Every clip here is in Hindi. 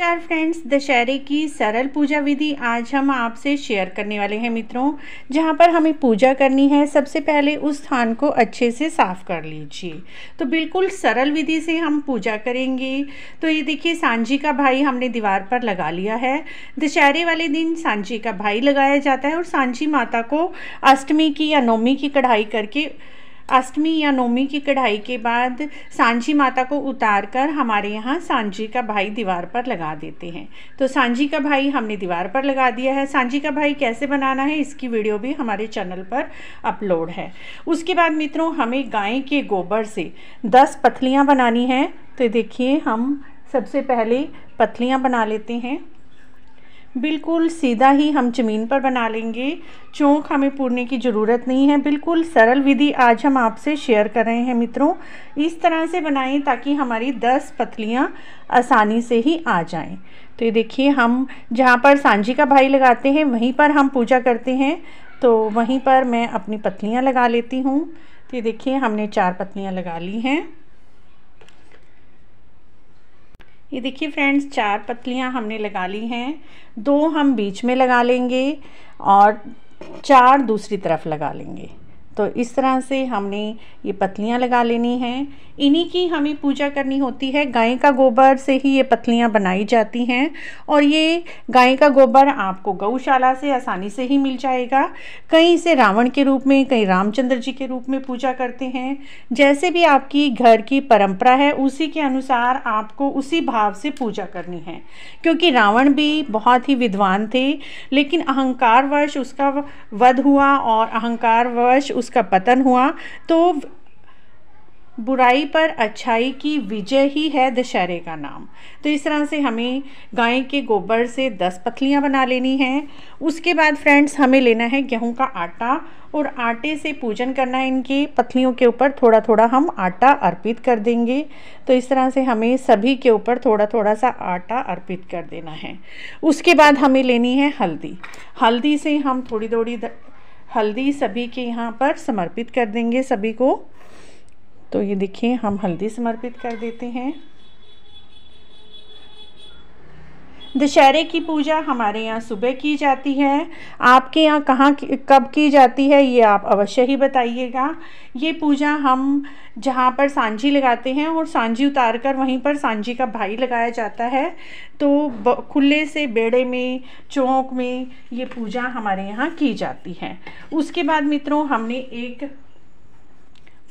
चार फ्रेंड्स दशहरे की सरल पूजा विधि आज हम आपसे शेयर करने वाले हैं मित्रों जहाँ पर हमें पूजा करनी है सबसे पहले उस स्थान को अच्छे से साफ़ कर लीजिए तो बिल्कुल सरल विधि से हम पूजा करेंगे तो ये देखिए सांझी का भाई हमने दीवार पर लगा लिया है दशहरे वाले दिन सांझी का भाई लगाया जाता है और सांझी माता को अष्टमी की या नवमी की कढ़ाई करके अष्टमी या नौमी की कढ़ाई के बाद सांझी माता को उतार कर हमारे यहाँ सांझी का भाई दीवार पर लगा देते हैं तो सांझी का भाई हमने दीवार पर लगा दिया है सांझी का भाई कैसे बनाना है इसकी वीडियो भी हमारे चैनल पर अपलोड है उसके बाद मित्रों हमें गाय के गोबर से दस पथलियाँ बनानी हैं तो देखिए हम सबसे पहले पथलियाँ बना लेते हैं बिल्कुल सीधा ही हम ज़मीन पर बना लेंगे चौंक हमें पूरने की ज़रूरत नहीं है बिल्कुल सरल विधि आज हम आपसे शेयर कर रहे हैं मित्रों इस तरह से बनाएं ताकि हमारी दस पतलियाँ आसानी से ही आ जाएं तो ये देखिए हम जहाँ पर सांझी का भाई लगाते हैं वहीं पर हम पूजा करते हैं तो वहीं पर मैं अपनी पतलियाँ लगा लेती हूँ तो ये देखिए हमने चार पतलियाँ लगा ली हैं ये देखिए फ्रेंड्स चार पतलियाँ हमने लगा ली हैं दो हम बीच में लगा लेंगे और चार दूसरी तरफ लगा लेंगे तो इस तरह से हमने ये पतलियाँ लगा लेनी हैं इन्हीं की हमें पूजा करनी होती है गाय का गोबर से ही ये पतलियाँ बनाई जाती हैं और ये गाय का गोबर आपको गौशाला से आसानी से ही मिल जाएगा कहीं इसे रावण के रूप में कहीं रामचंद्र जी के रूप में पूजा करते हैं जैसे भी आपकी घर की परंपरा है उसी के अनुसार आपको उसी भाव से पूजा करनी है क्योंकि रावण भी बहुत ही विद्वान थे लेकिन अहंकारवश उसका वध हुआ और अहंकारवश उस उसका पतन हुआ तो बुराई पर अच्छाई की विजय ही है दशहरे का नाम तो इस तरह से हमें गाय के गोबर से दस पतलियाँ बना लेनी है उसके बाद फ्रेंड्स हमें लेना है गेहूं का आटा और आटे से पूजन करना है इनके पतलियों के ऊपर थोड़ा थोड़ा हम आटा अर्पित कर देंगे तो इस तरह से हमें सभी के ऊपर थोड़ा थोड़ा सा आटा अर्पित कर देना है उसके बाद हमें लेनी है हल्दी हल्दी से हम थोड़ी थोड़ी हल्दी सभी के यहाँ पर समर्पित कर देंगे सभी को तो ये देखिए हम हल्दी समर्पित कर देते हैं दशहरे की पूजा हमारे यहाँ सुबह की जाती है आपके यहाँ कहाँ कब की जाती है ये आप अवश्य ही बताइएगा ये पूजा हम जहाँ पर सांझी लगाते हैं और सांझी उतार कर वहीं पर सांझी का भाई लगाया जाता है तो खुले से बेड़े में चौक में ये पूजा हमारे यहाँ की जाती है उसके बाद मित्रों हमने एक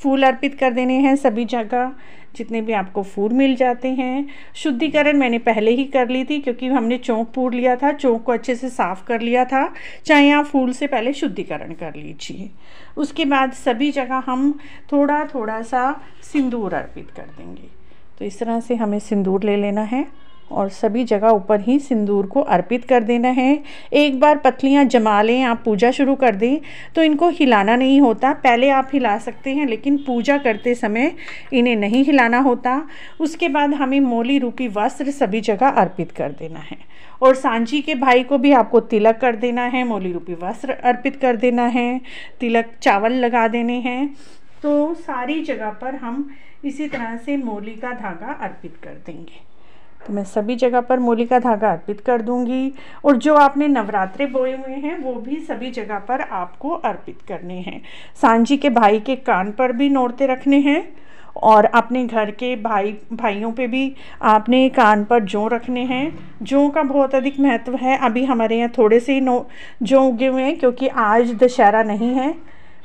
फूल अर्पित कर देने हैं सभी जगह जितने भी आपको फूल मिल जाते हैं शुद्धिकरण मैंने पहले ही कर ली थी क्योंकि हमने चौंक पूर लिया था चौंक को अच्छे से साफ़ कर लिया था चाहे आप फूल से पहले शुद्धिकरण कर लीजिए उसके बाद सभी जगह हम थोड़ा थोड़ा सा सिंदूर अर्पित कर देंगे तो इस तरह से हमें सिंदूर ले लेना है और सभी जगह ऊपर ही सिंदूर को अर्पित कर देना है एक बार पतलियाँ जमा लें आप पूजा शुरू कर दें तो इनको हिलाना नहीं होता पहले आप हिला सकते हैं लेकिन पूजा करते समय इन्हें नहीं हिलाना होता उसके बाद हमें मोली रूपी वस्त्र सभी जगह अर्पित कर देना है और सांझी के भाई को भी आपको तिलक कर देना है मोली रूपी वस्त्र अर्पित कर देना है तिलक चावल लगा देने हैं तो सारी जगह पर हम इसी तरह से मोली का धागा अर्पित कर देंगे तो मैं सभी जगह पर मूली का धागा अर्पित कर दूंगी और जो आपने नवरात्रे बोए हुए हैं वो भी सभी जगह पर आपको अर्पित करने हैं सांझी के भाई के कान पर भी नोड़ते रखने हैं और अपने घर के भाई भाइयों पे भी आपने कान पर जौ रखने हैं जौ का बहुत अधिक महत्व है अभी हमारे यहाँ थोड़े से ही नो जौ उगे हुए हैं क्योंकि आज दशहरा नहीं है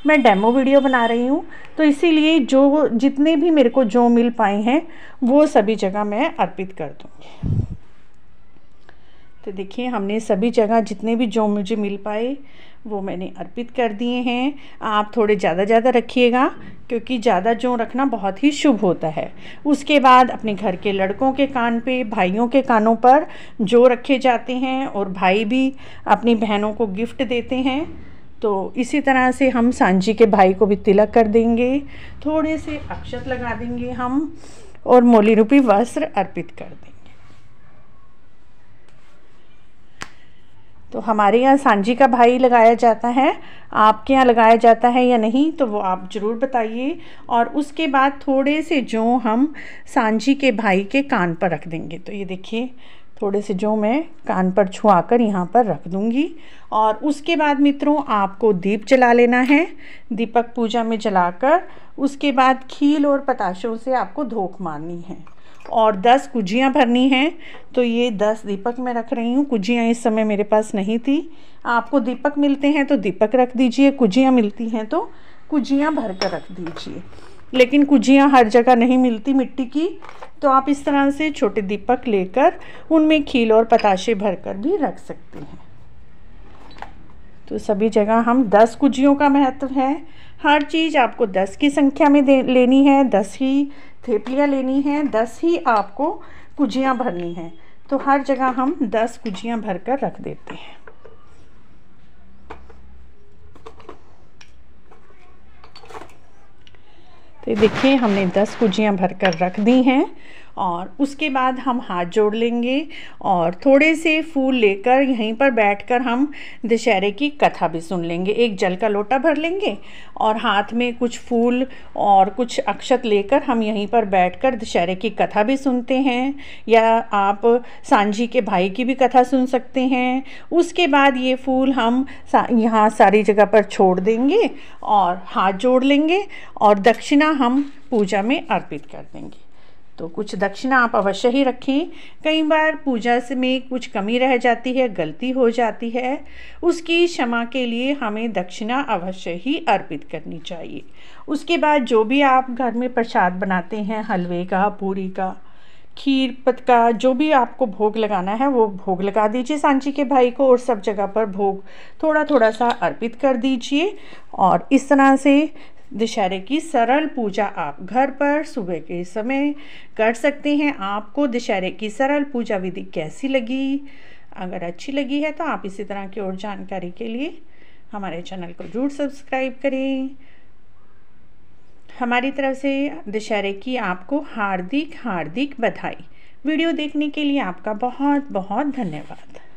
मैं डेमो वीडियो बना रही हूँ तो इसीलिए जो जितने भी मेरे को जो मिल पाए हैं वो सभी जगह मैं अर्पित कर दूँगी तो देखिए हमने सभी जगह जितने भी जो मुझे मिल पाए वो मैंने अर्पित कर दिए हैं आप थोड़े ज़्यादा ज़्यादा रखिएगा क्योंकि ज़्यादा जो रखना बहुत ही शुभ होता है उसके बाद अपने घर के लड़कों के कान पे भाइयों के कानों पर जो रखे जाते हैं और भाई भी अपनी बहनों को गिफ्ट देते हैं तो इसी तरह से हम सांची के भाई को भी तिलक कर देंगे थोड़े से अक्षत लगा देंगे हम और मोली रूपी वस्त्र अर्पित कर देंगे तो हमारे यहाँ सांझी का भाई लगाया जाता है आपके यहाँ लगाया जाता है या नहीं तो वो आप ज़रूर बताइए और उसके बाद थोड़े से जो हम सांझी के भाई के कान पर रख देंगे तो ये देखिए थोड़े से जो मैं कान पर छुआ कर यहाँ पर रख दूँगी और उसके बाद मित्रों आपको दीप जला लेना है दीपक पूजा में जलाकर उसके बाद खील और पताशों से आपको धोख मारनी है और दस कुजियाँ भरनी हैं तो ये दस दीपक मैं रख रही हूँ कुजियाँ इस समय मेरे पास नहीं थी आपको दीपक मिलते हैं तो दीपक रख दीजिए कुजियाँ मिलती हैं तो कुजियाँ भर कर रख दीजिए लेकिन कुजियाँ हर जगह नहीं मिलती मिट्टी की तो आप इस तरह से छोटे दीपक लेकर उनमें खील और पताशे भरकर भी रख सकते हैं तो सभी जगह हम दस कुजियों का महत्व है हर चीज़ आपको दस की संख्या में दे लेनी है दस ही थेपियाँ लेनी है दस ही आपको कुजियाँ भरनी हैं तो हर जगह हम दस कुजियाँ भर कर रख देते हैं तो देखिए हमने 10 गुजियाँ भरकर रख दी हैं और उसके बाद हम हाथ जोड़ लेंगे और थोड़े से फूल लेकर यहीं पर बैठकर हम दशहरे की कथा भी सुन लेंगे एक जल का लोटा भर लेंगे और हाथ में कुछ फूल और कुछ अक्षत लेकर हम यहीं पर बैठकर दशहरे की कथा भी सुनते हैं या आप सांझी के भाई की भी कथा सुन सकते हैं उसके बाद ये फूल हम सा, यहाँ सारी जगह पर छोड़ देंगे और हाथ जोड़ लेंगे और दक्षिणा हम पूजा में अर्पित कर देंगे तो कुछ दक्षिणा आप अवश्य ही रखें कई बार पूजा से में कुछ कमी रह जाती है गलती हो जाती है उसकी क्षमा के लिए हमें दक्षिणा अवश्य ही अर्पित करनी चाहिए उसके बाद जो भी आप घर में प्रसाद बनाते हैं हलवे का पूरी का खीर पत का जो भी आपको भोग लगाना है वो भोग लगा दीजिए सांची के भाई को और सब जगह पर भोग थोड़ा थोड़ा सा अर्पित कर दीजिए और इस तरह से दशहरे की सरल पूजा आप घर पर सुबह के समय कर सकते हैं आपको दशहरे की सरल पूजा विधि कैसी लगी अगर अच्छी लगी है तो आप इसी तरह की और जानकारी के लिए हमारे चैनल को जरूर सब्सक्राइब करें हमारी तरफ से दशहरे की आपको हार्दिक हार्दिक बधाई वीडियो देखने के लिए आपका बहुत बहुत धन्यवाद